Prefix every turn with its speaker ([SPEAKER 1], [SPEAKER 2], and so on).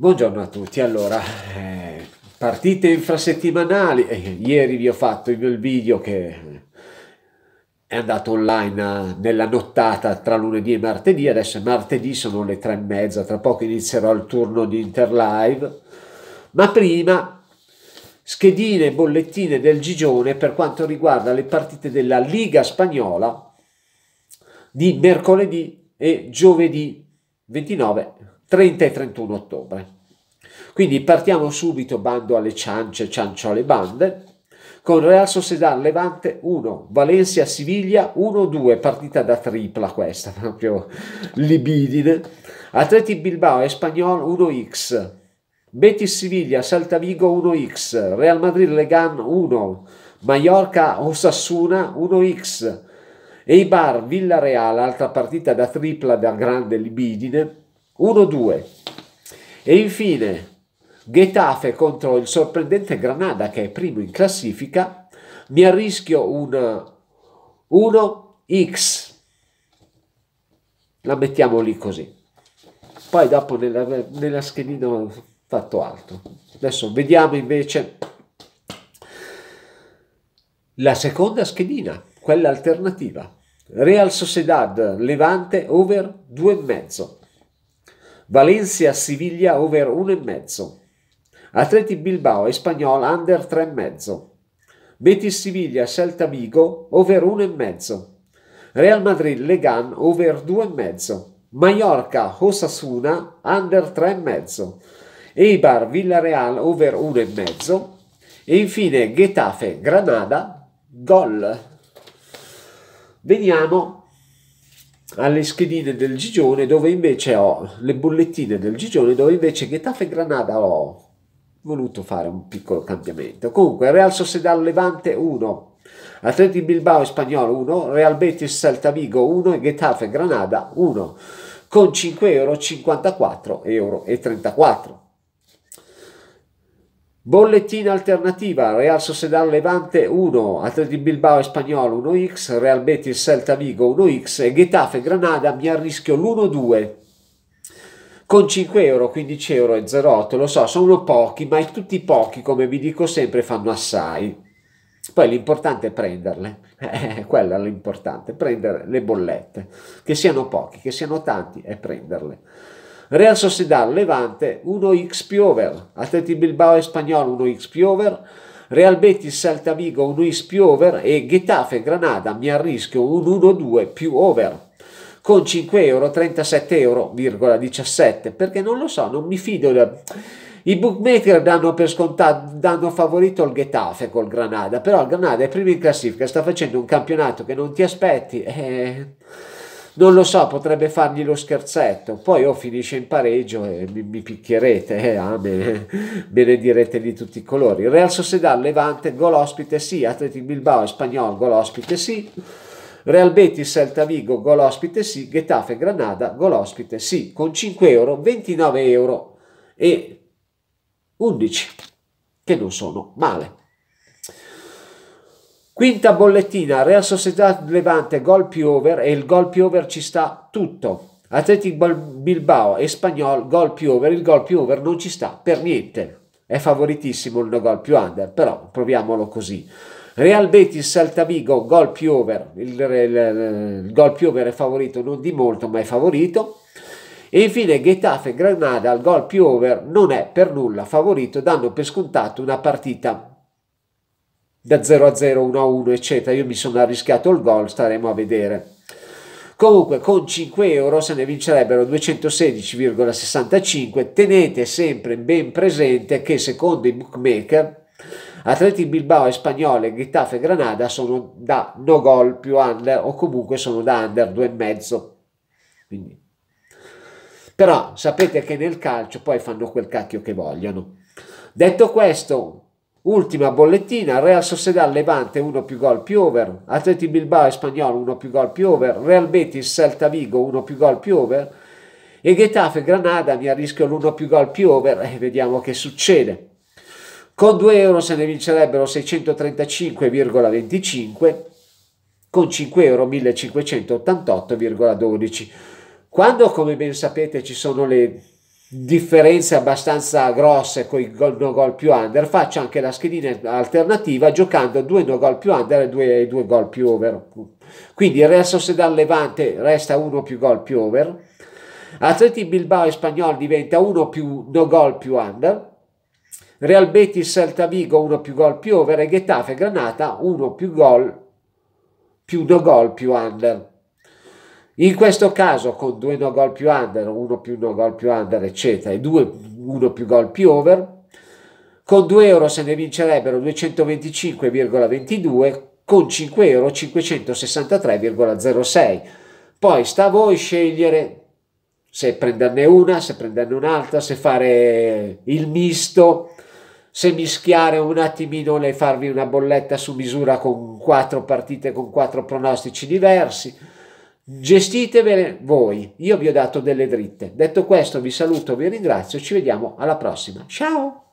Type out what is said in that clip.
[SPEAKER 1] Buongiorno a tutti, allora eh, partite infrasettimanali, eh, ieri vi ho fatto il video che è andato online eh, nella nottata tra lunedì e martedì, adesso è martedì, sono le tre e mezza, tra poco inizierò il turno di Interlive, ma prima schedine e bollettine del Gigione per quanto riguarda le partite della Liga Spagnola di mercoledì e giovedì 29 30 e 31 ottobre. Quindi partiamo subito bando alle ciance, ciancio alle bande, con Real Sociedad Levante 1, Valencia Siviglia 1-2, partita da tripla questa, proprio libidine, Atleti Bilbao Espagnol 1x, Betis Siviglia, Saltavigo 1x, Real Madrid Legan 1, Mallorca Ossassuna 1x, Eibar Villareal, altra partita da tripla da grande libidine, 1-2. E infine Getafe contro il sorprendente Granada che è primo in classifica, mi arrischio un 1x. La mettiamo lì così. Poi dopo nella, nella schedina ho fatto altro. Adesso vediamo invece la seconda schedina, quella alternativa. Real Sociedad Levante over 2,5. Valencia-Siviglia over 1,5. Atleti Bilbao e Spagnol under 3,5. Betis-Siviglia, Celta Vigo over 1,5. Real Madrid-Legan over 2,5. Mallorca-Osasuna under 3,5. Eibar Villarreal over 1,5 e infine Getafe Granada gol. Veniamo alle schedine del Gigione dove invece ho le bollettine del Gigione dove invece Getafe e Granada ho voluto fare un piccolo cambiamento. Comunque Real Sociedad Levante 1, Atleti Bilbao e Spagnolo 1, Real Betis Celta Vigo 1 e Getafe Granada 1 con 5,54 euro e 34 Bollettina alternativa, Real Sociedad Levante 1, Atletico Bilbao Spagnolo 1x, Real Betis Celta Vigo 1x e Getafe Granada mi arrischio l'1-2 con 5 euro, 15 euro e 0,8, lo so, sono pochi, ma tutti pochi, come vi dico sempre, fanno assai. Poi l'importante è prenderle, eh, quello è l'importante, prendere le bollette, che siano pochi, che siano tanti, è prenderle. Real Sociedad Levante 1x più over, Atleti Bilbao Espagnol 1x più over, Real Betis Salta Vigo 1x più over e Getafe Granada mi arrischio un 1-2 più over con 5 euro 37 euro, perché non lo so, non mi fido del... I bookmaker danno per scontato, danno favorito il Getafe col Granada, però il Granada è primo in classifica, sta facendo un campionato che non ti aspetti. Eh non lo so, potrebbe fargli lo scherzetto, poi o finisce in pareggio e mi, mi picchierete, eh, amen, ah, me ne direte di tutti i colori. Real Sociedad, Levante, gol ospite sì, Atleti Bilbao, Spagnol, gol ospite sì, Real Betis, Celta Vigo, gol ospite sì, Getafe, Granada, gol ospite sì, con 5 euro, 29 euro e 11, che non sono male. Quinta bollettina, Real Sociedad Levante, gol più over e il gol più over ci sta tutto. Atletico Bilbao e Spagnol, gol più over, il gol più over non ci sta per niente. È favoritissimo il no gol più under, però proviamolo così. Real Betis Saltavigo, gol più over, il, il, il gol più over è favorito non di molto ma è favorito. E infine Getafe Granada al gol più over non è per nulla favorito, danno per scontato una partita da 0 a 0, 1 a 1, eccetera. Io mi sono arrischiato il gol, staremo a vedere. Comunque con 5 euro se ne vincerebbero 216,65. Tenete sempre ben presente che secondo i bookmaker Atleti Bilbao e Spagnole, Getafe e Granada sono da no gol più under o comunque sono da under 2,5. Quindi. Però sapete che nel calcio poi fanno quel cacchio che vogliono. Detto questo, Ultima bollettina, Real Sociedad Levante 1 più gol più over, Atleti Bilbao e Spagnolo 1 più gol più over, Real Betis Celta Vigo 1 più gol più over e Getafe Granada mi rischio l'1 più gol più over e eh, vediamo che succede. Con 2 euro se ne vincerebbero 635,25, con 5 euro 1588,12. Quando, come ben sapete, ci sono le differenze abbastanza grosse con i gol, no gol più under, faccio anche la schedina alternativa giocando due no gol più under e due, due gol più over. Quindi il resto se dal Levante resta uno più gol più over. Atleti Bilbao e Spagnol diventa uno più no gol più under. Real Betis Celta Vigo uno più gol più over e Getafe Granata uno più gol più no gol più under. In questo caso con due no gol più under, uno più no gol più under, eccetera, e due, uno più gol più over, con 2 euro se ne vincerebbero 225,22, con 5 euro 563,06. Poi sta a voi scegliere se prenderne una, se prenderne un'altra, se fare il misto, se mischiare un attimino e farvi una bolletta su misura con quattro partite, con quattro pronostici diversi gestitevele voi, io vi ho dato delle dritte. Detto questo vi saluto, vi ringrazio, ci vediamo alla prossima. Ciao!